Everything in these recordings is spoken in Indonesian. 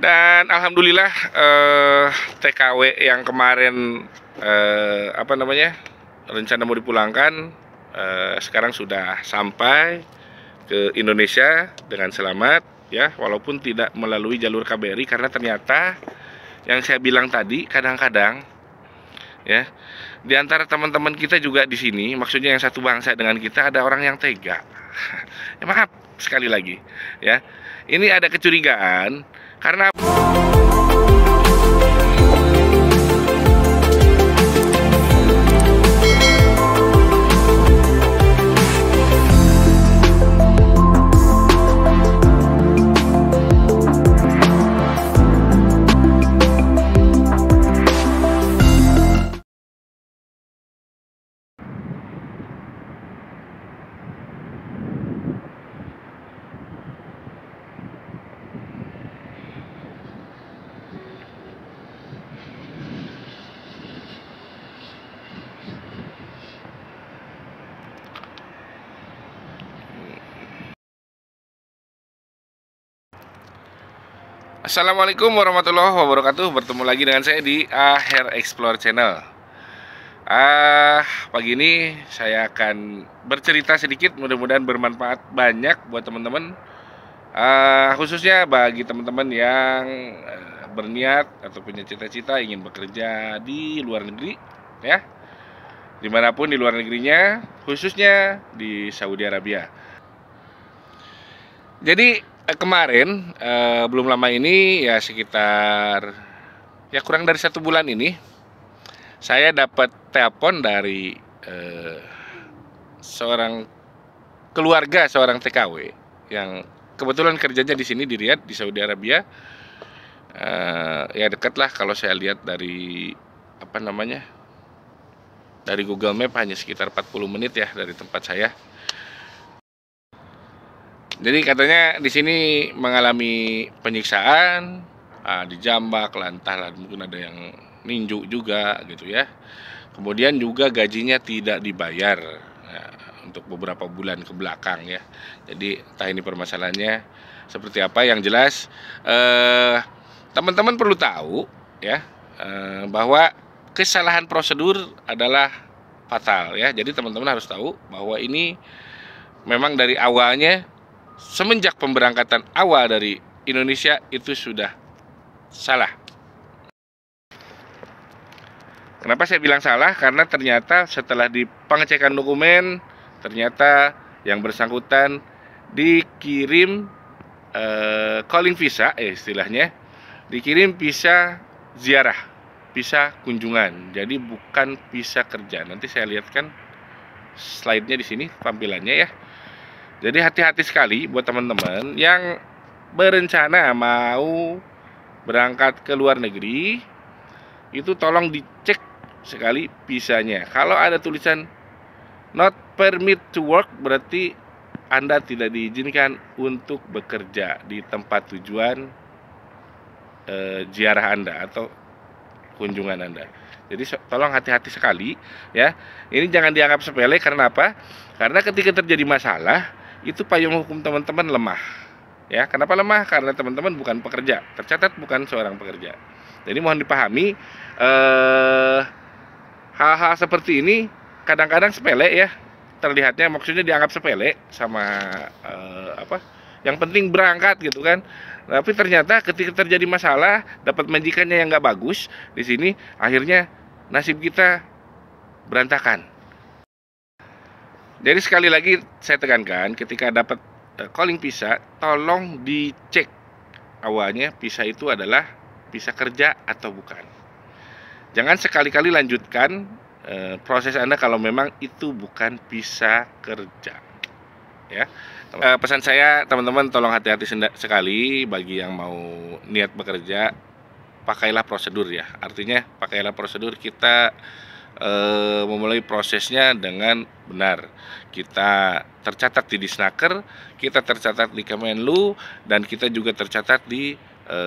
dan alhamdulillah eh, TKW yang kemarin eh, apa namanya rencana mau dipulangkan eh, sekarang sudah sampai ke Indonesia dengan selamat ya walaupun tidak melalui jalur KBRI karena ternyata yang saya bilang tadi kadang-kadang ya di antara teman-teman kita juga di sini maksudnya yang satu bangsa dengan kita ada orang yang tega ya maaf sekali lagi ya ini ada kecurigaan karena Assalamualaikum warahmatullahi wabarakatuh Bertemu lagi dengan saya di Aher Explore Channel Ah, Pagi ini saya akan bercerita sedikit Mudah-mudahan bermanfaat banyak buat teman-teman ah, Khususnya bagi teman-teman yang eh, berniat Atau punya cita-cita ingin bekerja di luar negeri ya Dimanapun di luar negerinya Khususnya di Saudi Arabia jadi Eh, kemarin eh, belum lama ini ya sekitar ya kurang dari satu bulan ini saya dapat telepon dari eh, seorang keluarga seorang TKW yang kebetulan kerjanya di sini di Riyadh di Saudi Arabia eh, ya dekat lah kalau saya lihat dari apa namanya dari Google Map hanya sekitar 40 menit ya dari tempat saya jadi katanya di sini mengalami penyiksaan, ah, dijambak, lantah, mungkin ada yang ninju juga gitu ya. Kemudian juga gajinya tidak dibayar ya, untuk beberapa bulan ke belakang ya. Jadi tah ini permasalahannya seperti apa yang jelas eh, teman-teman perlu tahu ya eh, bahwa kesalahan prosedur adalah fatal ya. Jadi teman-teman harus tahu bahwa ini memang dari awalnya semenjak pemberangkatan awal dari Indonesia itu sudah salah. Kenapa saya bilang salah? Karena ternyata setelah di pengecekan dokumen, ternyata yang bersangkutan dikirim eh, calling visa, eh, istilahnya, dikirim visa ziarah, visa kunjungan. Jadi bukan visa kerja. Nanti saya lihatkan slide-nya di sini tampilannya ya. Jadi hati-hati sekali buat teman-teman yang berencana mau berangkat ke luar negeri itu tolong dicek sekali visanya. Kalau ada tulisan not permit to work berarti Anda tidak diizinkan untuk bekerja di tempat tujuan e, ziarah Anda atau kunjungan Anda. Jadi tolong hati-hati sekali ya. Ini jangan dianggap sepele karena apa? Karena ketika terjadi masalah itu payung hukum teman-teman lemah. Ya, kenapa lemah? Karena teman-teman bukan pekerja, tercatat bukan seorang pekerja. Jadi mohon dipahami eh hal-hal seperti ini kadang-kadang sepele ya. Terlihatnya maksudnya dianggap sepele sama eh, apa? Yang penting berangkat gitu kan. Tapi ternyata ketika terjadi masalah, dapat majikannya yang nggak bagus di sini, akhirnya nasib kita berantakan. Jadi sekali lagi saya tekankan ketika dapat eh, calling visa tolong dicek awalnya visa itu adalah visa kerja atau bukan. Jangan sekali-kali lanjutkan e, proses Anda kalau memang itu bukan visa kerja. Ya. E, pesan saya teman-teman tolong hati-hati sekali bagi yang mau niat bekerja pakailah prosedur ya. Artinya pakailah prosedur kita e, memulai prosesnya dengan benar. Kita tercatat di Disnaker, kita tercatat di Kemenlu, dan kita juga tercatat di e,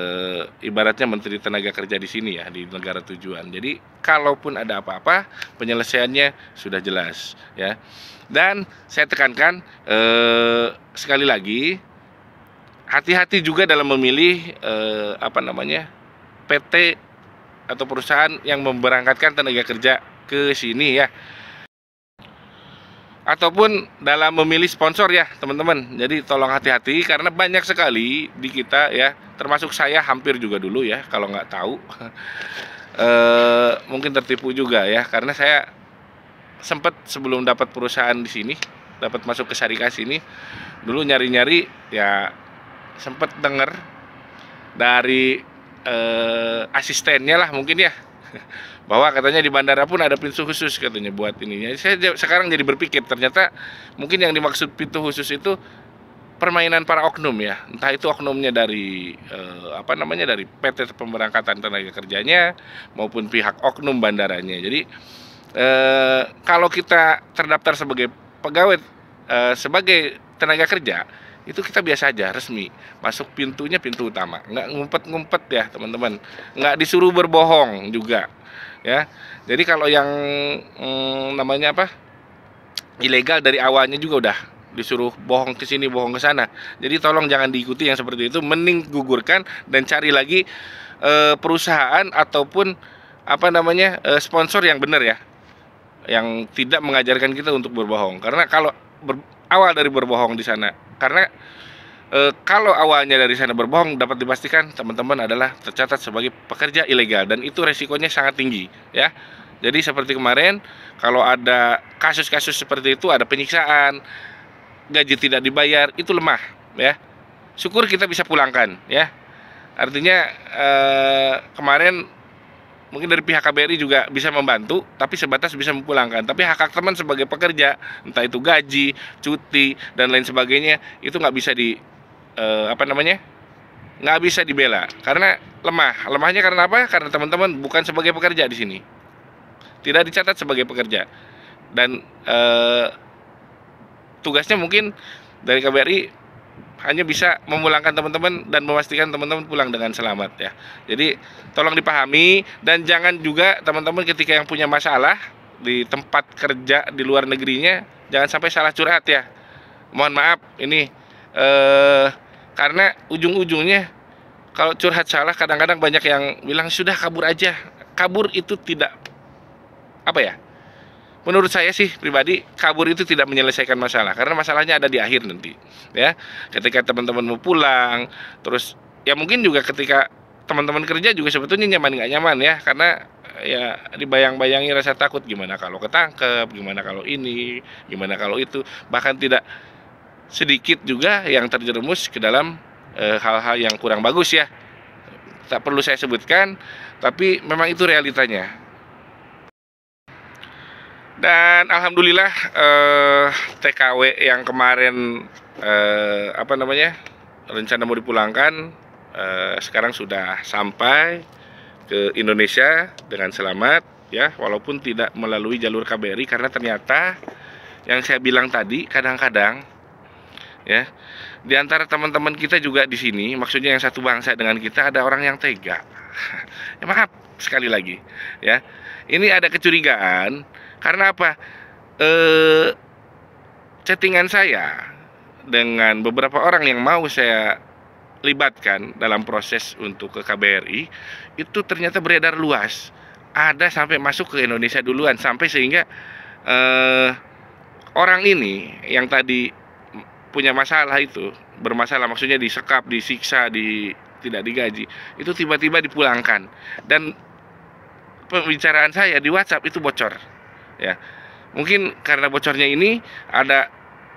ibaratnya Menteri Tenaga Kerja di sini ya di negara tujuan. Jadi kalaupun ada apa-apa, penyelesaiannya sudah jelas ya. Dan saya tekankan e, sekali lagi hati-hati juga dalam memilih apa namanya PT atau perusahaan yang memberangkatkan tenaga kerja ke sini ya ataupun dalam memilih sponsor ya teman-teman jadi tolong hati-hati karena banyak sekali di kita ya termasuk saya hampir juga dulu ya kalau nggak tahu e, mungkin tertipu juga ya karena saya sempat sebelum dapat perusahaan di sini dapat masuk ke Syarikas ini dulu nyari-nyari ya sempat dengar dari e, asistennya lah mungkin ya bahwa katanya di bandara pun ada pintu khusus katanya buat ininya saya sekarang jadi berpikir ternyata mungkin yang dimaksud pintu khusus itu permainan para oknum ya entah itu oknumnya dari eh, apa namanya dari PT pemberangkatan tenaga kerjanya maupun pihak oknum bandaranya jadi eh, kalau kita terdaftar sebagai pegawai eh, sebagai tenaga kerja itu kita biasa aja resmi masuk pintunya pintu utama nggak ngumpet-ngumpet ya teman-teman nggak disuruh berbohong juga ya jadi kalau yang hmm, namanya apa ilegal dari awalnya juga udah disuruh bohong ke sini bohong ke sana jadi tolong jangan diikuti yang seperti itu mending gugurkan dan cari lagi e, perusahaan ataupun apa namanya e, sponsor yang benar ya yang tidak mengajarkan kita untuk berbohong karena kalau ber, awal dari berbohong di sana karena e, kalau awalnya dari sana berbohong dapat dipastikan teman-teman adalah tercatat sebagai pekerja ilegal dan itu resikonya sangat tinggi ya jadi seperti kemarin kalau ada kasus-kasus seperti itu ada penyiksaan gaji tidak dibayar itu lemah ya syukur kita bisa pulangkan ya artinya e, kemarin mungkin dari pihak KBRI juga bisa membantu tapi sebatas bisa mempulangkan tapi hak hak teman sebagai pekerja entah itu gaji cuti dan lain sebagainya itu nggak bisa di Uh, apa namanya nggak bisa dibela karena lemah lemahnya karena apa karena teman-teman bukan sebagai pekerja di sini tidak dicatat sebagai pekerja dan uh, tugasnya mungkin dari KBRI hanya bisa memulangkan teman-teman dan memastikan teman-teman pulang dengan selamat ya. Jadi tolong dipahami dan jangan juga teman-teman ketika yang punya masalah di tempat kerja di luar negerinya jangan sampai salah curhat ya. Mohon maaf ini eh karena ujung-ujungnya kalau curhat salah kadang-kadang banyak yang bilang sudah kabur aja. Kabur itu tidak apa ya? menurut saya sih pribadi kabur itu tidak menyelesaikan masalah karena masalahnya ada di akhir nanti ya ketika teman-teman mau pulang terus ya mungkin juga ketika teman-teman kerja juga sebetulnya nyaman nggak nyaman ya karena ya dibayang-bayangi rasa takut gimana kalau ketangkep gimana kalau ini gimana kalau itu bahkan tidak sedikit juga yang terjerumus ke dalam eh, hal-hal e, yang kurang bagus ya tak perlu saya sebutkan tapi memang itu realitanya dan alhamdulillah eh, TKW yang kemarin eh, apa namanya rencana mau dipulangkan eh, sekarang sudah sampai ke Indonesia dengan selamat ya walaupun tidak melalui jalur KBRI karena ternyata yang saya bilang tadi kadang-kadang ya di antara teman-teman kita juga di sini maksudnya yang satu bangsa dengan kita ada orang yang tega ya maaf sekali lagi ya ini ada kecurigaan karena apa? Eh chattingan saya dengan beberapa orang yang mau saya libatkan dalam proses untuk ke KBRI itu ternyata beredar luas. Ada sampai masuk ke Indonesia duluan sampai sehingga eh, orang ini yang tadi punya masalah itu bermasalah maksudnya disekap, disiksa, di tidak digaji itu tiba-tiba dipulangkan dan pembicaraan saya di WhatsApp itu bocor ya mungkin karena bocornya ini ada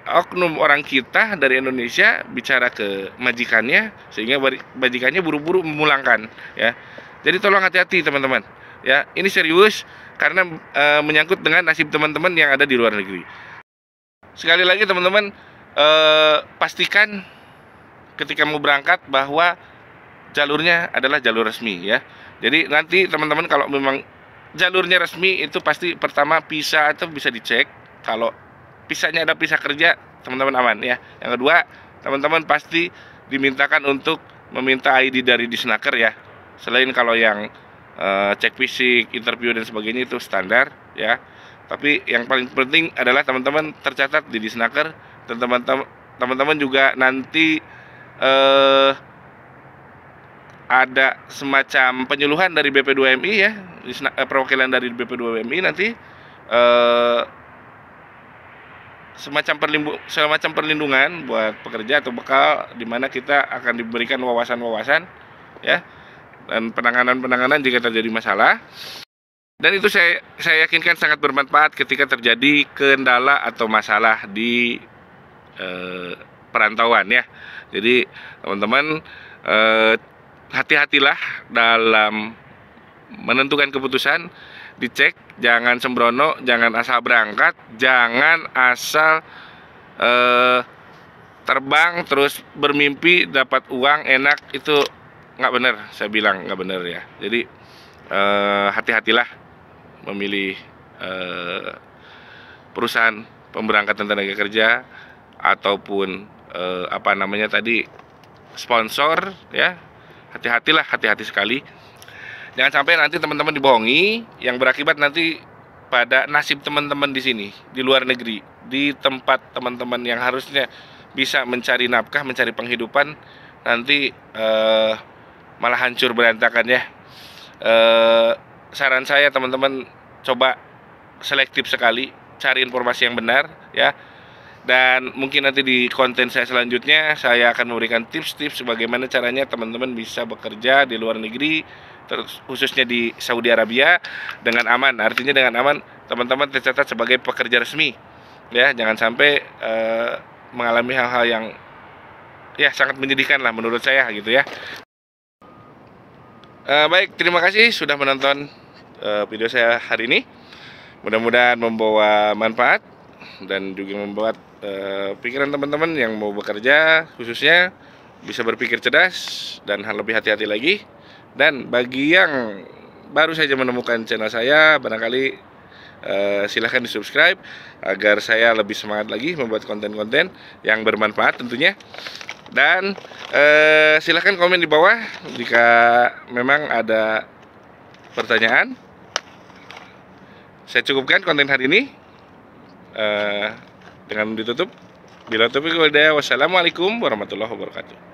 oknum orang kita dari Indonesia bicara ke majikannya sehingga majikannya buru-buru memulangkan ya jadi tolong hati-hati teman-teman ya ini serius karena e, menyangkut dengan nasib teman-teman yang ada di luar negeri sekali lagi teman-teman e, pastikan ketika mau berangkat bahwa jalurnya adalah jalur resmi ya jadi nanti teman-teman kalau memang jalurnya resmi itu pasti pertama visa itu bisa dicek kalau visanya ada visa kerja teman-teman aman ya yang kedua teman-teman pasti dimintakan untuk meminta ID dari disnaker ya selain kalau yang e, cek fisik interview dan sebagainya itu standar ya tapi yang paling penting adalah teman-teman tercatat di disnaker dan teman-teman juga nanti e, ada semacam penyuluhan dari BP2MI ya Eh, perwakilan dari BP2 BMI nanti eh, semacam semacam perlindungan buat pekerja atau bekal di mana kita akan diberikan wawasan-wawasan ya dan penanganan-penanganan jika terjadi masalah. Dan itu saya saya yakinkan sangat bermanfaat ketika terjadi kendala atau masalah di eh, perantauan ya. Jadi teman-teman eh, hati-hatilah dalam menentukan keputusan dicek jangan sembrono jangan asal berangkat jangan asal eh, terbang terus bermimpi dapat uang enak itu nggak bener saya bilang nggak bener ya jadi eh, hati-hatilah memilih eh, perusahaan pemberangkatan tenaga kerja ataupun eh, apa namanya tadi sponsor ya hati-hatilah hati-hati sekali Jangan sampai nanti teman-teman dibohongi yang berakibat nanti pada nasib teman-teman di sini, di luar negeri, di tempat teman-teman yang harusnya bisa mencari nafkah, mencari penghidupan nanti eh, malah hancur berantakan ya. Eh, saran saya teman-teman coba selektif sekali, cari informasi yang benar ya dan mungkin nanti di konten saya selanjutnya saya akan memberikan tips-tips bagaimana caranya teman-teman bisa bekerja di luar negeri terus khususnya di Saudi Arabia dengan aman. Artinya dengan aman teman-teman tercatat sebagai pekerja resmi. Ya, jangan sampai e, mengalami hal-hal yang ya sangat menyedihkan lah menurut saya gitu ya. E, baik, terima kasih sudah menonton e, video saya hari ini. Mudah-mudahan membawa manfaat dan juga membuat e, pikiran teman-teman yang mau bekerja khususnya bisa berpikir cerdas dan lebih hati-hati lagi dan bagi yang baru saja menemukan channel saya, barangkali uh, silahkan di subscribe agar saya lebih semangat lagi membuat konten-konten yang bermanfaat tentunya. Dan uh, silahkan komen di bawah jika memang ada pertanyaan. Saya cukupkan konten hari ini uh, dengan ditutup. Bila topik wassalamualaikum warahmatullahi wabarakatuh.